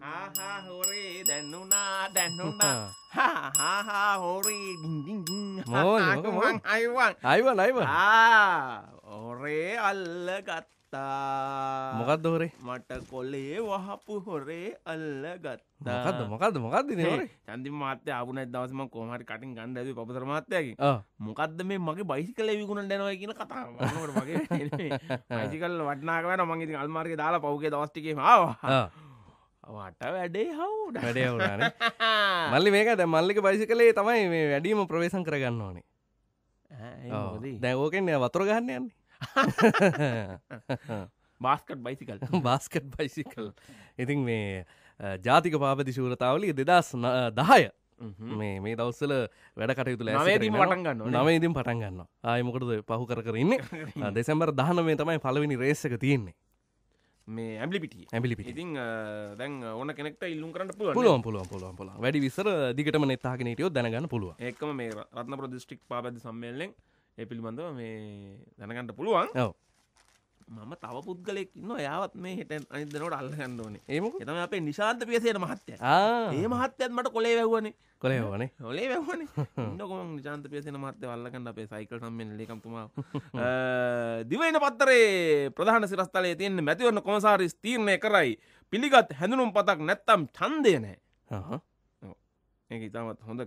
හාහා හෝරේ දැන්නුනා දැන්නුනා හාහා හෝරේ ඩිින්ඩිින් මෝන් Ivan අයිවල් අයිව ඕරේ අල්ල ගත්තා මොකත් හොරේ මට කොල්ලේ වහපු හොරේ අල්ල ගත්තාකද මොකද මොකක්ද නේ චන්දි මාත්‍ය අබුන දවසම කොමට කටින් ගන්න ඇද පපසර මාත්‍යයකි මොකක්ද මේ මගේ බයිසි කල විගුණ ඩැනව කියන කතා මගේ යිසිකල් වටනාකවන මගේ අල්මාර්ග දාලා පව්ගේ දවස්ටිකේ වා වට වැඩේ හවු වැඩේ වුණන මල්ලි මේක ද මල්ලික බයිසි කලේ තමයි මේ වැඩීම ප්‍රවේශන් කරගන්න ඕනේ දැවෝකෙන් වතුර ගන්න යන්නේ බාස්කට් බයිසිකල් බාස්කට් බයිසිකල් ඉතින් මේ ජාතික පාපති ශූරතාවලි දෙදස් දාය මේ මේ දවස්සල වැඩ කටයුතු ලෑදීම පටන්ගන්න නවේදීම් පටන්ගන්න ආයමකටද පහු කරන්න දෙසැම්බර් දහනමේ තමයි පලවෙනි රේසක තියෙන්නේ මේ ඇබලිපිට ඇබිපිට ඉතින් දැන් ඕන කෙනෙක් ඉල්ලු කරට පුල පුලුවන් පුලුවන් පුලුවන් පුල වැඩි විසර දිගටම නෙත්තාගෙනටයෝ දැනගන්න පුළුව එකම මේ රත්න ප්‍රදිෂ්ටික් පාපැදි සම්මල්ලෙන් එ පිළිබඳව මේ දැනගන්නට පුළුවන් මම තව පුද්ගලෙක් න්න යාවත් මේ හිට අනිදනට අල්ලගන්න ඕනේ ඒම තම අපේ නිශාන්ත පියසයට මහත්තය ඒ මහත්තයත් මට කොලේ වැැවනේ කොලේ වන ොලේ වැැවන න්නකොම නිශාන්ත පියසන මහත්තය වල්ලකන්න අපේ සයිකල් සම්මෙන් ලකම්තුමා දිවයින පත්තරේ ප්‍රධාන සිරස්ථලය තියන්න මැතිවරන්න කොමසාරි ස්තීරණය කරයි පිළිගත් හැඳුනුම් පතක් නැත්තම් චන්දය නෑ ඒ ඉතාමත් හොඳ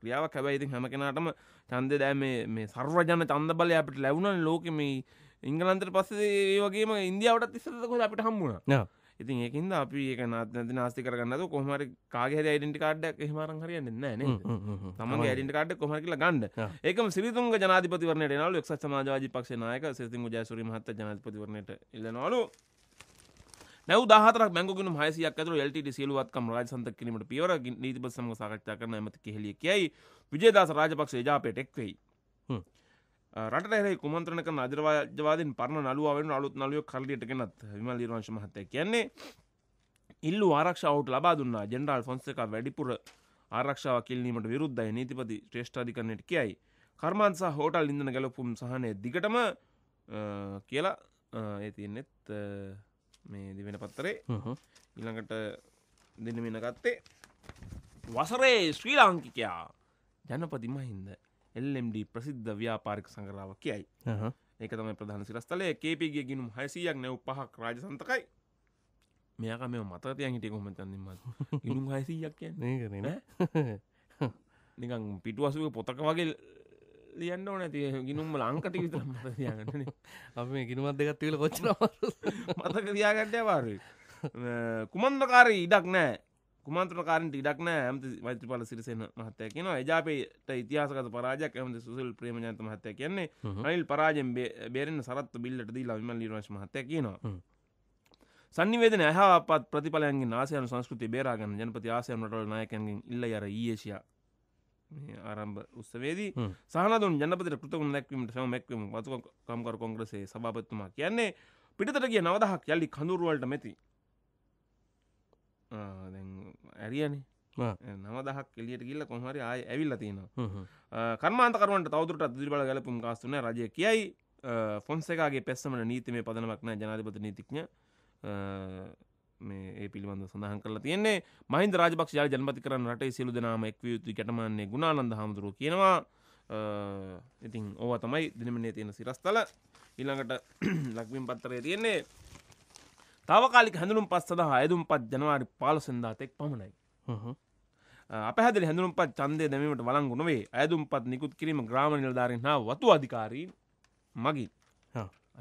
ක්‍රියාවක් හැබයිති හැම කෙනටම චන්දය දෑ මේ සර්වජන චන්ද බලය අපට ලැබුණන් ලෝකමී ඉංගලන්තර පස්සේ ඒ වගේම ඉන්දියාවට තිස්සකො අපිට හම්බුණ ඉතින් ඒකන්ද අපි ඒක නත්නති නාස්ති කරගන්නතු කොහමර කාගේර යිඩටි කාඩ්ඩක් හමරන් හරියන්න න තම ඩට කාඩ කොහර කියලා ගන්ඩ ඒක සිරිතු ජනාතිපතිවරන නල එක් සමාජාජි පක්ෂනායක සිතිම ජයසුර මහත ජනතිපතිවරනයට ඉල්ලනවලු ව දහර ැගු හසියක් ර ල්ට සිලුවත් රජ සත කිරීමට පියවර නීතිප සම සාකච්ඡා කරන ඇමති කෙහෙලිය කියයි විජේදස රාජපක්ෂ ජාපයට එක්වෙයි රටරෙහි කුමන්ත්‍රණ කරන අධිරවාජවාදීන් පරණ නළුවා වෙන අලුත් නළුවෙක් කරලියට ගෙනත් විමල් ඊරවංශ මහත්තයා කියන්නේ ඉල්ලු ආරක්ෂාවට ලබා දුන්නා ජෙනරාල් ෆොන්සේකා වැඩිපුර ආරක්ෂාවක් කිල්ලීමට විරුද්ධයි නීතිපති ශ්‍රේෂ්ඨාධිකරණයට කියයි. කර්මාන්ත සහ හෝටල් ඉන්ධන ගැලපුම් සහනය දිගටම කියලා ඒ තියෙන්නෙත් මේ දිවෙන පත්තරේ ඊළඟට දෙන්න මෙන ගත්තේ වසරේ ශ්‍රී ලාංකිකයා ජනපති මහින්ද එල්MD ප්‍රසිද්ධ ව්‍යාපාරික සංගරාව කියයි ඒක තම ප්‍රධාන සිරස්තලය කේපගේ ගිනුම් හැසියක් නැව් පහක් රාජසන්තකයි මේක මෙ මතතියන් හිටිය කොමතන්නම ගිනුම් හැසියක් කියන්නේ නිකං පිටුවසුව පොතක වගේ ලියන්න ඕන ඇති ගිනුම් ලංකට විතර මතතියගන්න අප මේ ගිනුමත් දෙගත්වල කොච්චන මතක තියාගට්ටය පාර කුමන්දකාරී ඉඩක් නෑ කුමන්ත්‍රකාරින් ටිඩක් නෑ ඇමති මෛත්‍රපාල සිරිසෙන මහත්තය කියන එජාපේට ඉතිහාසකත පරාජයක් ඇමති සුසිල් ප්‍රේමජන්ත මහත්තය කියන්නේ අනිල් පරාජෙන් බේරෙන් සරත් බිල්ලට දී ලවිමල් නිර්වශ මහත්තය කියනවා සනිවේදන ඇහපත් ප්‍රතිඵලයන්ගේ ආසියන සංස්කෘති බේරාගන්න ජනපති ආසයන් රටවල නායකන්ගෙන් ඉල්ල අර ඒශයා ආරම්භ උත්සවේදී සහනදුන් ජනපතිට කෘතකුණ දැක්වීමට සම මැක්වීම වතුකම්කර කොංග්‍රසේ සභාපත්තුමා කියන්නේ පිටතට කිය නවදහක් යල්ලි කඳුරුවලට මෙති ඇරියනේ නම දහක් එලියට ගිල්ල කොහමරි ආය ඇවිල්ල තියෙනවා කර්මාන්තකරුවන්ට තවදුරට දිරිබල ගැලපුම් කාස්තුන රජය කියයි ෆොන්සේකාගේ පැස්සමන නීති මේ පදනමක්න ජනාධපති නීතිඥ මේ ඒ පිළිබඳ සඳහන් කරලා තියන්නේ මහින්ද රාජපක්ෂ යාල ජනපති කරන්න රටේ සියලු දෙනාම එක්වියුතු ගැටමන්නේ ගුණානන්ද හාමුදුරුව කියනවා ඉතින් ඕව තමයි දිනමනේ තියෙන සිරස්තල ඊළඟට ලක්විම් පත්තරය තියෙන්නේ තාවකාලික හැඳුනුම්පත් සඳහා ඇදුම්පත් ජනවාරි පාලොසෙන්දා තෙක් පමණයි. අපහැදි හැඳුනුම්පත් චන්දය දැමීමට වලංගු නොවේ ඇදුම්පත් නිකුත් කිරීම ග්‍රාම නිලධාරෙන් හා වතු අධිකාරීන් මගින්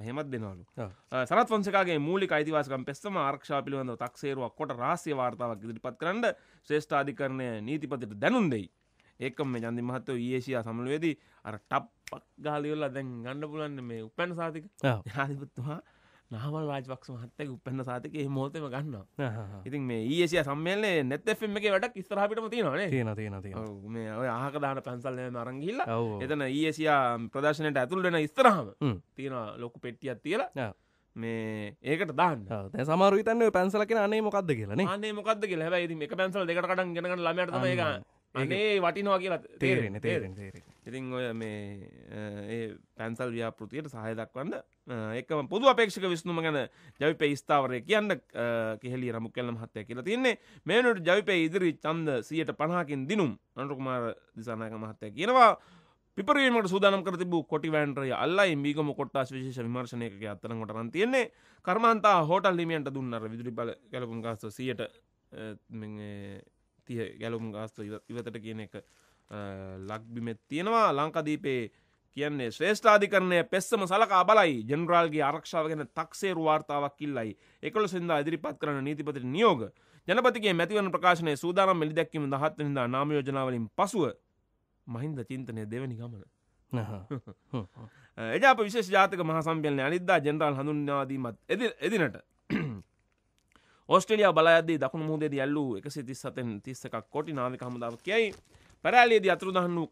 හෙමත් දෙනවලු සරත් වන්සකගේ මූලි අයිතිවාසකම් පෙස්සම ආරක්ෂා පිළිබඳ තක්සේරුවක් කොට රාසිය වාර්තාවක් ඉදිරිපත් කරන්න ශ්‍රේෂ්ඨාධිකරණය නීතිපතිට දැනුන් දෙයි ඒකම මේ ජන්දි මහත්තව ඒසියා සමළුවේදී අර ටප්පක් ගාලිවෙල්ලා දැන් ගණඩ පුලන්න මේ උපැන සාතික ආධිපත්තුහා නාමල් රාජපක්ෂ මහත්තයගේ උපන්න සාතිකේ මේ මොහොතේම ගන්නවා. ඉතින් මේ ඊඑෂියා සම්මේලනේ net fm එකේ වැඩක් ඉස්සරහ පිටම තියෙනවානේ. තියෙනවා තියෙනවා තියෙනවා. ඔව් මේ ඔය අහක දාන පැන්සල් නෑම අරන් ගිහිල්ලා එතන ඊඑෂියා ප්‍රදර්ශනයට ඇතුල් වෙන ඉස්සරහම තියෙනවා ලොකු පෙට්ටියක් තියලා මේ ඒකට දාන්න දැ සමාර තන්න පැන්සල කියෙන අනේ මොකක්ද කියලන අනේ මොකක්ද කියලා හැබයි එක පැන්සල් දෙකට කටන් ගෙනගන්න ලමට ඒක අනේ වටිනවා කියලා තේරෙන තේරෙන තේරෙන ඉතින් ඔය මේ ඒ පැන්සල් ව්‍යාපෘතියට සහය දක්වන්න එකම පුදු අපේක්ෂක විස්නුම ගැන ජවිපේ ස්ථාවරය කියන්න කෙහෙලි රමු කෙල්ල මහත්තය කියලා තින්නේ මේනට ජවිපේ ඉදිරි චන්ද සියයට පණහකින් දිනුම් අනුකුමාර දිසානායක මහත්තය කියනවා පිපරීමට සූදානම් කර තිබූ කොටිවෑන්ටරය අල්ලයි මීගම කොට්ටාස් විශේෂ විමර්ශනයක අත්තනකොට රන් තියෙන්නේ කර්මාන්තා හෝටල් ලිමියන්ට දුන්නර විදුරි බල ගැලපුම් ගස්ත සියයට තිය ගැලුම් ගාස්තු ඉවතට කියන එක ලක්බිමෙත් තියෙනවා ලංකදීපේ කියන්නේ ශ්‍රේෂ්ඨාධිකරණය පෙස්සම සලකා බලයි ජනරාල්ගේ ආරක්ෂාව ගැන තක්සේරු වාර්තාවක් කිල්ලයි එකළ සෙන්දා ඉදිරිපත් කරන නීතිපති නියෝග ජනපතිගේ මැතිවන ප්‍රකාශනය සූදානම් මෙලි දැක්කීම දහත් හිදා නාමයෝජනාවලින් පසුව මහින්ද චින්තනය දෙවැනි ගමන එජාප විශේෂ ජාතක මහ සම්පියලන අනිද්දා ජනරාල් හඳුන්වාදීමත් එදිනට ඔස්ට්‍රලිය බලයද දකුණ මුහදේ ඇල්ලු එකසි තිස් සතෙන් තිස්සක් කොටි නාදක හමුදාව කියයි පැරෑලියද අතුරු දහන්නු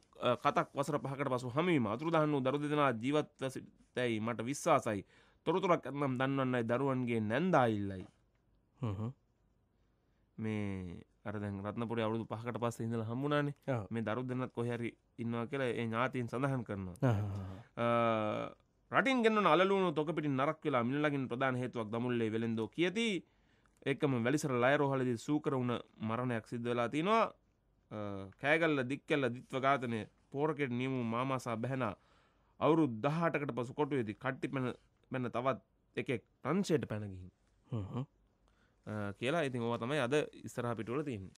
කතක් වසර පහකට පසු හමීම අතුරු දහන්නු දරු දෙදෙනා ජීවත්ව සිටැයි මට විශ්වාසයි තොරතුරක් ඇත්නම් දන්නන්නයි දරුවන්ගේ නැන්දාඉල්ලයි මේ අරදැන් රත්නපුර අවුදු පහකට පස්ස ඉඳල හම්මුණනේ මේ දරු දෙන්නත් කොහැරි ඉන්නවා කියලා ඒ ඥාතින් සඳහන් කරනවා රටින් ගෙන අලු තොකපිට නරක් වෙලා මිලගින් ප්‍රධාන හේතුවක් දමුල්ලේ වෙළෙන්දෝ කියති ඒකම වැලිසර ලය රෝහලදී සූකරවුණ මරණයක් සිද්ධ වෙලා තියෙනවා කෑගල්ල දික්කැල්ල දිත්ව ඝාතනය පෝරකෙට නියමු මාමාසා බැහැනා අවුරුදු 18කට පසු කොටුවේදී කට්ටි පැන පැන තවත් එකෙක් ප්‍රංශයට පැන ගිහින්. කියලා ඉතින් ඕවා තමයි අද ඉස්සරහ පිටුවල තියෙන්නේ.